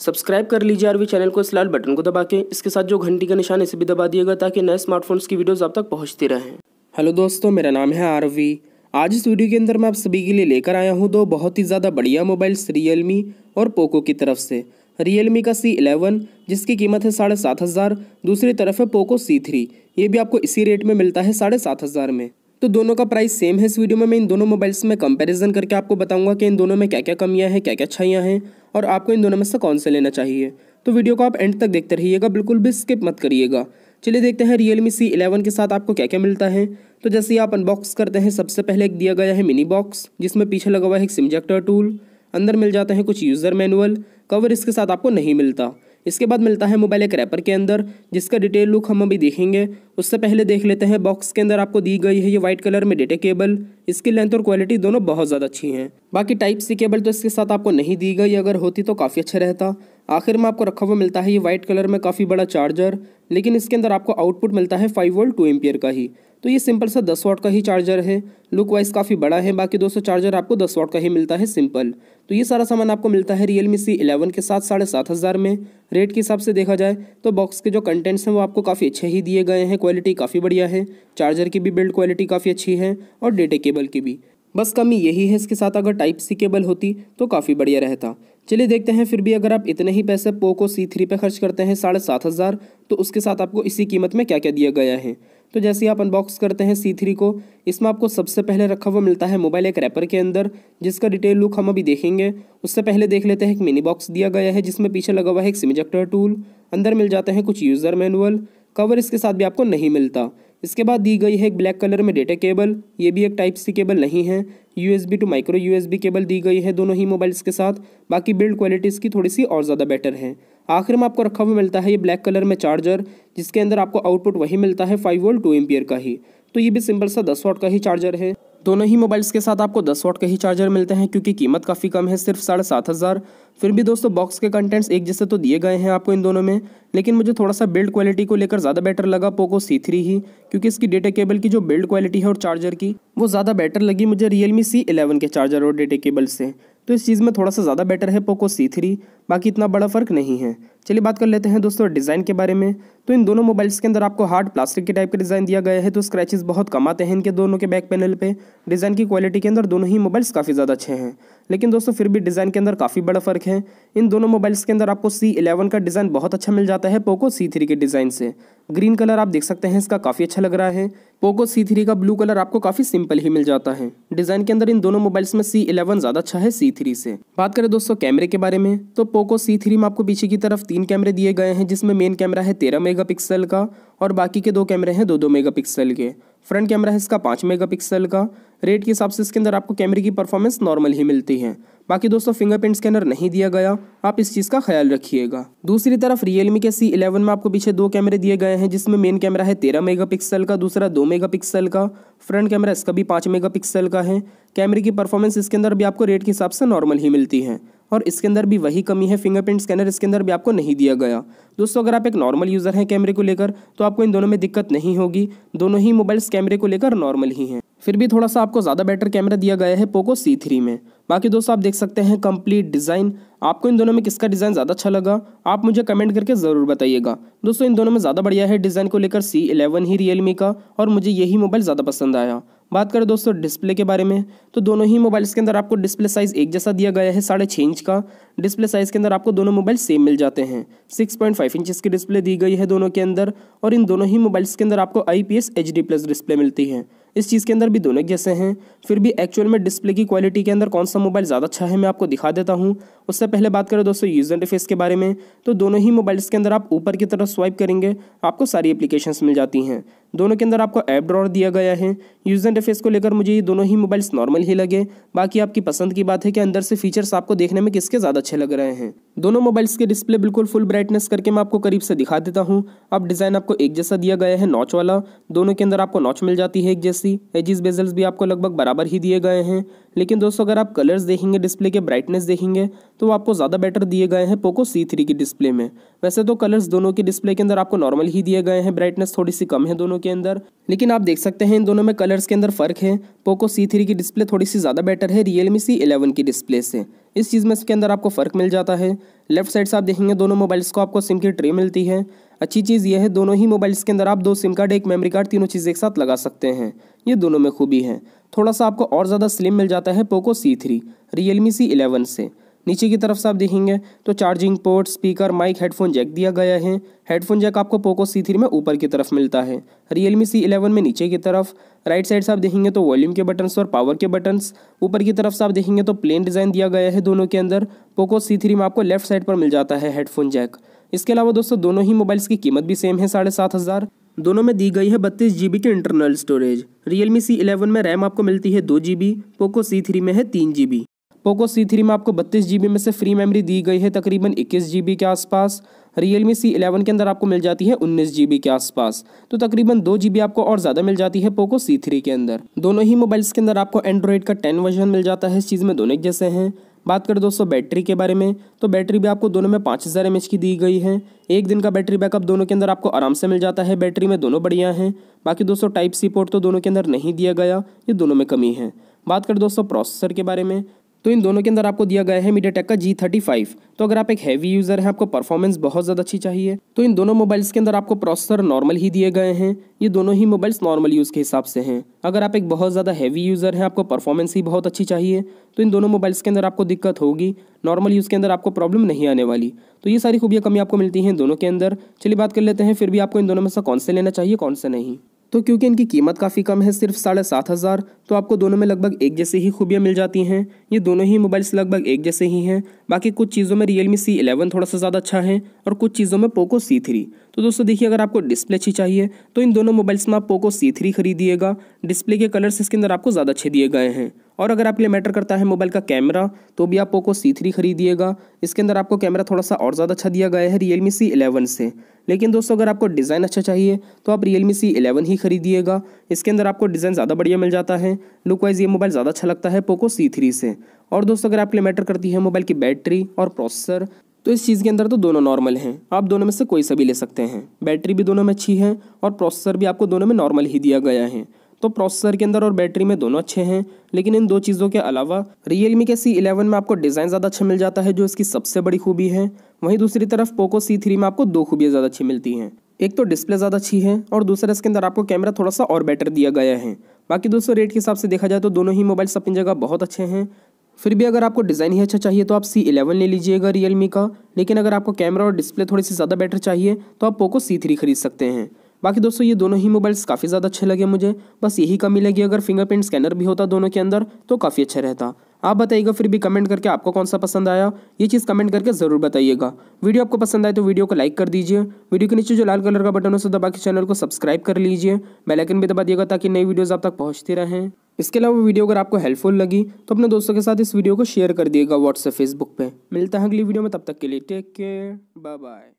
subscribe कर लीजिए RV channel को इस लाल बटन को दबा के इसके साथ जो घंटी का निशान इसे भी दबा दिएगा ताकि नए स्मार्टफोन्स की वीडियोस आप तक पहुंचती रहें हेलो दोस्तों मेरा नाम है आरवी आज इस वीडियो के अंदर मैं आप सभी के लिए लेकर आया हूँ दो बहुत ही ज़्यादा बढ़िया मोबाइल्स रियल और पोको की तरफ से रियल का सी जिसकी कीमत है साढ़े सात हज़ार दूसरी तरफ है पोको सी थ्री ये भी आपको इसी रेट में मिलता है साढ़े सात हज़ार में तो दोनों का प्राइस सेम है इस वीडियो में मैं इन दोनों मोबाइल्स में कंपैरिजन करके आपको बताऊंगा कि इन दोनों में क्या क्या कमियां हैं क्या क्या अच्छाइयाँ हैं और आपको इन दोनों में से कौन सा लेना चाहिए तो वीडियो को आप एंड तक देखते रहिएगा बिल्कुल भी स्किप मत करिएगा चलिए देखते हैं रियल मी सी इलेवन के साथ आपको क्या क्या मिलता है तो जैसे ही आप अनबॉक्स करते हैं सबसे पहले एक दिया गया है मिनी बॉक्स जिसमें पीछे लगा हुआ है एक सिमजेक्टर टूल अंदर मिल जाते हैं कुछ यूज़र मैनुअल कवर इसके साथ आपको नहीं मिलता इसके बाद मिलता है मोबाइल एक रैपर के अंदर जिसका डिटेल लुक हम अभी देखेंगे उससे पहले देख लेते हैं बॉक्स के अंदर आपको दी गई है ये व्हाइट कलर में डेटा केबल इसकी लेंथ और क्वालिटी दोनों बहुत ज़्यादा अच्छी हैं बाकी टाइप सी केबल तो इसके साथ आपको नहीं दी गई अगर होती तो काफ़ी अच्छा रहता आखिर में आपको रखा हुआ मिलता है ये वाइट कलर में काफ़ी बड़ा चार्जर लेकिन इसके अंदर आपको आउटपुट मिलता है फाइव वोल्ट टू एम्पियर का ही तो ये सिंपल सा दस वाट का ही चार्जर है लुक वाइज काफ़ी बड़ा है बाकी दोस्तों चार्जर आपको दस वाट का ही मिलता है सिंपल तो ये सारा सामान आपको मिलता है रियल मी सी इलेवन के साथ साढ़े सात हज़ार में रेट के हिसाब से देखा जाए तो बॉक्स के जो कंटेंट्स हैं वो आपको काफ़ी अच्छे ही दिए गए हैं क्वालिटी काफ़ी बढ़िया है चार्जर की भी बिल्ड क्वालिटी काफ़ी अच्छी है और डेटे केबल की भी बस कमी यही है इसके साथ अगर टाइप सी केबल होती तो काफ़ी बढ़िया रहता चलिए देखते हैं फिर भी अगर आप इतने ही पैसे पोको सी थ्री पर खर्च करते हैं साढ़े सात हज़ार तो उसके साथ आपको इसी कीमत में क्या क्या दिया गया है तो जैसे आप अनबॉक्स करते हैं सी थ्री को इसमें आपको सबसे पहले रखा हुआ मिलता है मोबाइल एक रैपर के अंदर जिसका डिटेल लुक हम अभी देखेंगे उससे पहले देख लेते हैं एक मिनी बॉक्स दिया गया है जिसमें पीछे लगा हुआ है एक सिमजेक्टर टूल अंदर मिल जाते हैं कुछ यूज़र मैनुअल कवर इसके साथ भी आपको नहीं मिलता इसके बाद दी गई है एक ब्लैक कलर में डेटा केबल ये भी एक टाइप सी केबल नहीं है USB to micro USB cable दी गई है दोनों ही मोबाइल्स के साथ बाकी बिल्ड क्वालिटी इसकी थोड़ी सी और ज़्यादा बेटर है आखिर में आपको रखा हुआ मिलता है ये ब्लैक कलर में चार्जर जिसके अंदर आपको आउटपुट वही मिलता है फाइव वोल्ट टू एम्पियर का ही तो ये भी सिंपल सा दस वॉट का ही चार्जर है दोनों ही मोबाइल्स के साथ आपको दस वॉट का ही चार्जर मिलते हैं क्योंकि कीमत काफ़ी कम है सिर्फ साढ़े सात हज़ार फिर भी दोस्तों बॉक्स के कंटेंट्स एक जैसे तो दिए गए हैं आपको इन दोनों में लेकिन मुझे थोड़ा सा बिल्ड क्वालिटी को लेकर ज़्यादा बेटर लगा पोको सी थ्री ही क्योंकि इसकी डेटा केबल की जो बिल्ड क्वालिटी है और चार्जर की वो ज़्यादा बेटर लगी मुझे रियलमी सी इलेवन के चार्जर और डेटा केबल से तो इस चीज़ में थोड़ा सा ज़्यादा बेटर है पोको सी थ्री बाकी इतना बड़ा फ़र्क नहीं है चलिए बात कर लेते हैं दोस्तों डिज़ाइन के बारे में तो इन दोनों मोबाइल्स के अंदर आपको हार्ड प्लास्टिक के टाइप का डिज़ाइन दिया गया है तो स्क्रैचेस बहुत कम आते हैं इनके दोनों के बैक पैनल पे डिज़ाइन की क्वालिटी के अंदर दोनों ही मोबाइल्स काफ़ी ज़्यादा अच्छे हैं लेकिन दोस्तों फिर भी डिज़ाइन के अंदर काफ़ी बड़ा फ़र्क है इन दोनों मोबाइल्स के अंदर आपको सी का डिज़ाइन बहुत अच्छा मिल जाता है पोको सी थ्री के डिज़ाइन से ग्रीन कलर आप देख सकते हैं इसका काफ़ी अच्छा लग रहा है पोको सी थ्री का ब्लू कलर आपको काफ़ी सिंपल ही मिल जाता है डिज़ाइन के अंदर इन दोनों मोबाइल्स में सी इलेवन ज़्यादा अच्छा है सी थ्री से बात करें दोस्तों कैमरे के बारे में तो पोको सी थ्री में आपको पीछे की तरफ तीन तीन कैमरे दिए गए हैं जिसमें मेन कैमरा है तेरह मेगापिक्सल का और बाकी के दो कैमरे हैं दो दो मेगापिक्सल के फ्रंट कैमरा है इसका पाँच मेगापिक्सल का रेट के हिसाब से इसके अंदर आपको कैमरे की परफॉर्मेंस नॉर्मल ही मिलती है बाकी दोस्तों फिंगरप्रिंट स्कैनर नहीं दिया गया आप इस चीज़ का ख्याल रखिएगा दूसरी तरफ रियलमी के सी इलेवन में आपको पीछे दो कैमरे दिए गए हैं जिसमें मेन कैमरा है तेरह मेगापिक्सल का दूसरा दो मेगापिक्सल का फ्रंट कैमरा इसका भी पाँच मेगापिक्सल का है कैमरे की परफॉर्मेंस इसके अंदर भी आपको रेट के हिसाब से नॉर्मल ही मिलती है और इसके अंदर भी वही कमी है फिंगरप्रिंट स्कैनर इसके अंदर भी आपको नहीं दिया गया दोस्तों अगर आप एक नॉर्मल यूज़र हैं कैमरे को लेकर तो आपको इन दोनों में दिक्कत नहीं होगी दोनों ही मोबाइल्स कैमरे को लेकर नॉर्मल ही हैं फिर भी थोड़ा सा आपको ज़्यादा बेटर कैमरा दिया गया है पोको सी थ्री में बाकी दोस्तों आप देख सकते हैं कंप्लीट डिज़ाइन आपको इन दोनों में किसका डिज़ाइन ज़्यादा अच्छा लगा आप मुझे कमेंट करके ज़रूर बताइएगा दोस्तों इन दोनों में ज़्यादा बढ़िया है डिज़ाइन को लेकर सी इलेवन ही रियल का और मुझे यही मोबाइल ज़्यादा पसंद आया बात करें दोस्तों डिस्प्ले के बारे में तो दोनों ही मोबाइल्स के अंदर आपको डिस्प्ले साइज़ एक जैसा दिया गया है साढ़े छः इंच का डिस्प्ले साइज़ के अंदर आपको दोनों मोबाइल सेम मिल जाते हैं सिक्स पॉइंट फाइव इंचज़ की डिस्प्ले दी गई है दोनों के अंदर और इन दोनों ही मोबाइल्स के अंदर आपको I P S H D plus display मिलती है इस चीज़ के अंदर भी दोनों जैसे हैं फिर भी एक्चुअल में डिस्प्ले की क्वालिटी के अंदर कौन सा मोबाइल ज़्यादा अच्छा है मैं आपको दिखा देता हूँ उससे पहले बात करें दोस्तों यूज़र इंटरफेस के बारे में तो दोनों ही मोबाइल्स के अंदर आप ऊपर की तरफ स्वाइप करेंगे आपको सारी एप्लीकेशंस मिल जाती हैं दोनों के अंदर आपको ऐप ड्रॉर दिया गया है यूजर इंटरफेस को लेकर मुझे ये दोनों ही मोबाइल्स नॉर्मल ही लगे बाकी आपकी पसंद की बात है कि अंदर से फीचर्स आपको देखने में किसके ज़्यादा अच्छे लग रहे हैं दोनों मोबाइल्स के डिस्प्ले बिल्कुल फुल ब्राइटनेस करके मैं आपको करीब से दिखा देता हूँ अब डिज़ाइन आपको एक जैसा दिया गया है नॉच वाला दोनों के अंदर आपको नॉच मिल जाती है एक जैसी एजिस बेजल्स भी आपको लगभग बराबर ही दिए गए हैं लेकिन दोस्तों अगर आप कलर्स देखेंगे डिस्प्ले के ब्राइटनेस देखेंगे तो वो आपको ज़्यादा बेटर दिए गए हैं पोको सी थ्री की डिस्प्ले में वैसे तो कलर्स दोनों के डिस्प्ले के अंदर आपको नॉर्मल ही दिए गए हैं ब्राइटनेस थोड़ी सी कम है दोनों के अंदर लेकिन आप देख सकते हैं इन दोनों में कलर्स के अंदर फ़र्क है पोको सी थ्री की डिस्प्ले थोड़ी सी ज़्यादा बेटर है रियलमी सी इलेवन की डिस्प्ले से इस चीज़ में इसके अंदर आपको फ़र्क मिल जाता है लेफ्ट साइड से आप देखेंगे दोनों मोबाइल्स को आपको सिम की ट्रे मिलती है अच्छी चीज़ यह है दोनों ही मोबाइल्स के अंदर आप दो सिम कार्ड एक मेमोरी कार्ड तीनों चीज़ एक साथ लगा सकते हैं ये दोनों में खूबी है थोड़ा सा आपको और ज़्यादा स्लिम मिल जाता है Poco C three Realme C eleven से नीचे की तरफ से आप देखेंगे तो charging port speaker mike headphone jack दिया गया है हेडफोन जैक आपको पोको सी थ्री में ऊपर की तरफ मिलता है रियलमी सी इलेवन में नीचे की तरफ राइट साइड से आप देखेंगे तो वॉल्यूम के बटन्स और पावर के बटन्स ऊपर की तरफ से आप देखेंगे तो प्लेन डिज़ाइन दिया गया है दोनों के अंदर पोको सी थ्री में आपको लेफ्ट साइड पर मिल जाता है हेडफोन जैक इसके अलावा दोस्तों दोनों ही मोबाइल्स की कीमत भी सेम है साढ़े सात हज़ार दोनों में दी गई है बत्तीस जी की internal storage Realme C eleven में रैम आपको मिलती है दो G B Poco C three में है तीन G B Poco C three में आपको बत्तीस जी बी में से फ्री मेमोरी दी गई है तकरीबन इक्कीस जी बी के आसपास रियलमी सी इलेवन के अंदर आपको मिल जाती है उन्नीस जी बी के आसपास तो तकरीबन दो जी बी आपको और ज़्यादा मिल जाती है पोको सी थ्री के अंदर दोनों ही मोबाइल्स के अंदर आपको एंड्रॉयड का टेन वर्जन मिल जाता है इस चीज़ में दोनों जैसे हैं बात करें दोस्तों बैटरी के बारे में तो बैटरी भी आपको दोनों में पाँच हज़ार एम की दी गई है एक दिन का बैटरी बैकअप दोनों के अंदर आपको आराम से मिल जाता है बैटरी में दोनों बढ़िया हैं बाकी दोस्तों टाइप सी पोर्ट तो दोनों के अंदर नहीं दिया गया ये दोनों में कमी है बात करें दोस्तों प्रोसेसर के बारे में तो इन दोनों के अंदर आपको दिया गया है टेक का जी थर्टी फाइव तो अगर आप एक हैवी यूजर हैं आपको परफॉर्मेंस बहुत ज़्यादा अच्छी चाहिए तो इन दोनों मोबाइल्स के अंदर आपको प्रोसेसर नॉर्मल ही दिए गए हैं ये दोनों ही मोबाइल्स नॉर्मल यूज़ के हिसाब से हैं अगर आप एक बहुत ज़्यादा हैवी यूज़र हैं आपको परफॉर्मेंस ही बहुत अच्छी चाहिए तो इन दोनों मोबाइल्स के अंदर आपको दिक्कत होगी नॉर्मल यूज़ के अंदर आपको प्रॉब्लम नहीं आने वाली तो ये सारी खूबियाँ कमी आपको मिलती हैं दोनों के अंदर चलिए बात कर लेते हैं फिर भी आपको इन दोनों में से कौन से लेना चाहिए कौन से नहीं तो क्योंकि इनकी कीमत काफ़ी कम है सिर्फ साढ़े सात हज़ार तो आपको दोनों में लगभग एक जैसे ही खूबियाँ मिल जाती हैं ये दोनों ही मोबाइल्स लगभग एक जैसे ही हैं बाकी कुछ चीज़ों में रियल मी सी एलेवन थोड़ा सा ज़्यादा अच्छा है और कुछ चीज़ों में पोको सी थ्री तो दोस्तों देखिए अगर आपको डिस्प्ले अच्छी चाहिए तो इन दोनों मोबाइल्स में आप पोको सी थ्री खरीदिएगा डिस्प्ले के कलर्स इसके अंदर आपको ज़्यादा अच्छे दिए गए हैं और अगर आपके लिए मैटर करता है मोबाइल का कैमरा तो भी आप पोको सी थ्री खरीदिएगा इसके अंदर आपको कैमरा थोड़ा सा और ज़्यादा अच्छा दिया गया है रियल मी सी इलेवन से लेकिन दोस्तों अगर आपको डिज़ाइन अच्छा चाहिए तो आप रियल मी सी इलेवन ही खरीदिएगा इसके अंदर आपको डिज़ाइन ज़्यादा बढ़िया मिल जाता है लुक वाइज ये मोबाइल ज़्यादा अच्छा लगता है पोको सी थ्री से और दोस्तों अगर आपके लिए मैटर करती है मोबाइल की बैटरी और प्रोसेसर तो इस चीज़ के अंदर तो दोनों नॉर्मल हैं आप दोनों में से कोई सा भी ले सकते हैं बैटरी भी दोनों में अच्छी है और प्रोसेसर भी आपको दोनों में नॉर्मल ही दिया गया है तो प्रोसेसर के अंदर और बैटरी में दोनों अच्छे हैं लेकिन इन दो चीज़ों के अलावा रियलमी के सी इलेवन में आपको डिज़ाइन ज़्यादा अच्छा मिल जाता है जो इसकी सबसे बड़ी खूबी है वहीं दूसरी तरफ पोको सी थ्री में आपको दो खूबियाँ ज़्यादा अच्छी मिलती हैं एक तो डिस्प्ले ज़्यादा अच्छी है और दूसरा इसके अंदर आपको कैमरा थोड़ा सा और बेटर दिया गया है बाकी दोस्तों रेट के हिसाब से देखा जाए तो दोनों ही मोबाइल्स अपनी जगह बहुत अच्छे हैं फिर भी अगर आपको डिज़ाइन ही अच्छा चाहिए तो आप सी इलेवन ले लीजिएगा मी का लेकिन अगर आपको कैमरा और डिस्प्ले थोड़ी सी ज़्यादा बेटर चाहिए तो आप पोको सी थ्री खरीद सकते हैं बाकी दोस्तों ये दोनों ही मोबाइल्स काफ़ी ज़्यादा अच्छे लगे मुझे बस यही कमी लगी अगर फिंगरप्रिंट स्कैनर भी होता दोनों के अंदर तो काफ़ी अच्छा रहता आप बताइएगा फिर भी कमेंट करके आपको कौन सा पसंद आया ये चीज़ कमेंट करके ज़रूर बताइएगा वीडियो आपको पसंद आए तो वीडियो को लाइक कर दीजिए वीडियो के नीचे जो लाल कलर का बटन हो उसे दबा के चैनल को सब्सक्राइब कर लीजिए बेलाइकन भी दबा दिएगा ताकि नई वीडियोज़ आप तक पहुँचती रहें इसके अलावा वीडियो अगर आपको हेल्पफुल लगी तो अपने दोस्तों के साथ इस वीडियो को शेयर कर दिएगा व्हाट्सएप फेसबुक पर मिलता है अगली वीडियो में तब तक के लिए टेक केयर बाय बाय